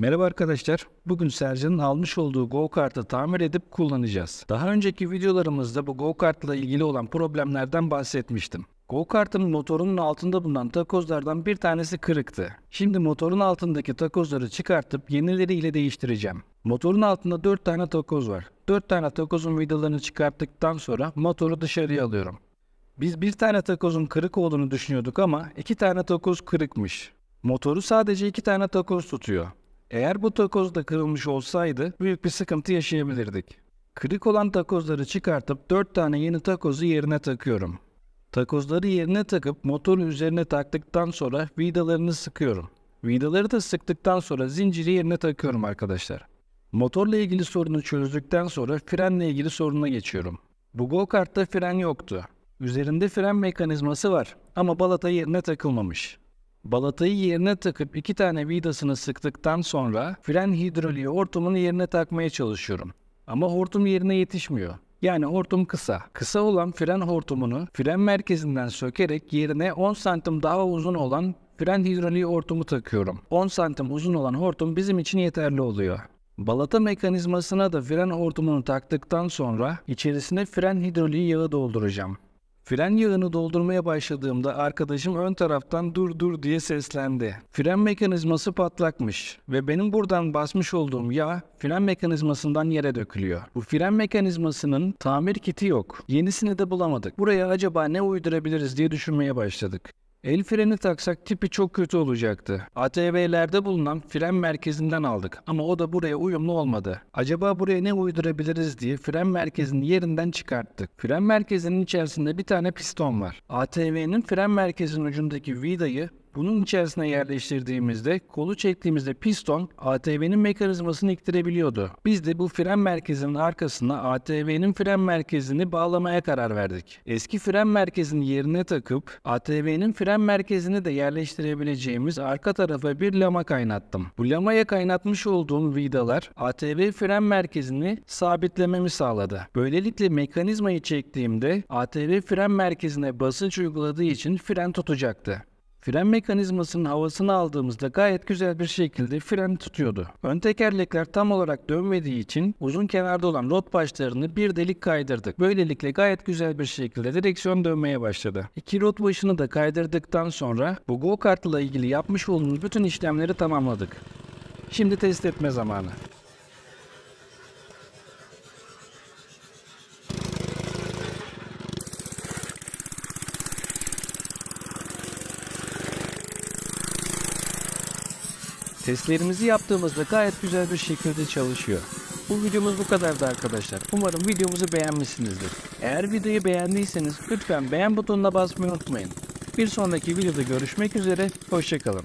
Merhaba arkadaşlar. Bugün Sercan'ın almış olduğu go-kartı tamir edip kullanacağız. Daha önceki videolarımızda bu go-kartla ilgili olan problemlerden bahsetmiştim. Go-kartın motorunun altında bulunan takozlardan bir tanesi kırıktı. Şimdi motorun altındaki takozları çıkartıp yenileriyle değiştireceğim. Motorun altında 4 tane takoz var. 4 tane takozun vidalarını çıkarttıktan sonra motoru dışarıya alıyorum. Biz bir tane takozun kırık olduğunu düşünüyorduk ama iki tane takoz kırıkmış. Motoru sadece iki tane takoz tutuyor. Eğer bu takoz da kırılmış olsaydı büyük bir sıkıntı yaşayabilirdik. Kırık olan takozları çıkartıp 4 tane yeni takozu yerine takıyorum. Takozları yerine takıp motorun üzerine taktıktan sonra vidalarını sıkıyorum. Vidaları da sıktıktan sonra zinciri yerine takıyorum arkadaşlar. Motorla ilgili sorunu çözdükten sonra frenle ilgili soruna geçiyorum. Bu go kartta fren yoktu. Üzerinde fren mekanizması var ama balata yerine takılmamış. Balatayı yerine takıp iki tane vidasını sıktıktan sonra fren hidroliği hortumun yerine takmaya çalışıyorum. Ama hortum yerine yetişmiyor. Yani hortum kısa. Kısa olan fren hortumunu fren merkezinden sökerek yerine 10 santim daha uzun olan fren hidroliği hortumu takıyorum. 10 santim uzun olan hortum bizim için yeterli oluyor. Balata mekanizmasına da fren hortumunu taktıktan sonra içerisine fren hidroliği yağı dolduracağım. Fren yağını doldurmaya başladığımda arkadaşım ön taraftan dur dur diye seslendi. Fren mekanizması patlakmış ve benim buradan basmış olduğum yağ fren mekanizmasından yere dökülüyor. Bu fren mekanizmasının tamir kiti yok. Yenisini de bulamadık. Buraya acaba ne uydurabiliriz diye düşünmeye başladık. El freni taksak tipi çok kötü olacaktı. ATV'lerde bulunan fren merkezinden aldık ama o da buraya uyumlu olmadı. Acaba buraya ne uydurabiliriz diye fren merkezini yerinden çıkarttık. Fren merkezinin içerisinde bir tane piston var. ATV'nin fren merkezinin ucundaki vidayı bunun içerisine yerleştirdiğimizde kolu çektiğimizde piston ATV'nin mekanizmasını iktirebiliyordu. Biz de bu fren merkezinin arkasına ATV'nin fren merkezini bağlamaya karar verdik. Eski fren merkezinin yerine takıp ATV'nin fren merkezini de yerleştirebileceğimiz arka tarafa bir lama kaynattım. Bu lamaya kaynatmış olduğum vidalar ATV fren merkezini sabitlememi sağladı. Böylelikle mekanizmayı çektiğimde ATV fren merkezine basınç uyguladığı için fren tutacaktı. Fren mekanizmasının havasını aldığımızda gayet güzel bir şekilde fren tutuyordu. Ön tekerlekler tam olarak dönmediği için uzun kenarda olan rot başlarını bir delik kaydırdık. Böylelikle gayet güzel bir şekilde direksiyon dönmeye başladı. İki rot başını da kaydırdıktan sonra bu go kartla ilgili yapmış olduğumuz bütün işlemleri tamamladık. Şimdi test etme zamanı. Testlerimizi yaptığımızda gayet güzel bir şekilde çalışıyor. Bu videomuz bu kadardı arkadaşlar. Umarım videomuzu beğenmişsinizdir. Eğer videoyu beğendiyseniz lütfen beğen butonuna basmayı unutmayın. Bir sonraki videoda görüşmek üzere, hoşçakalın.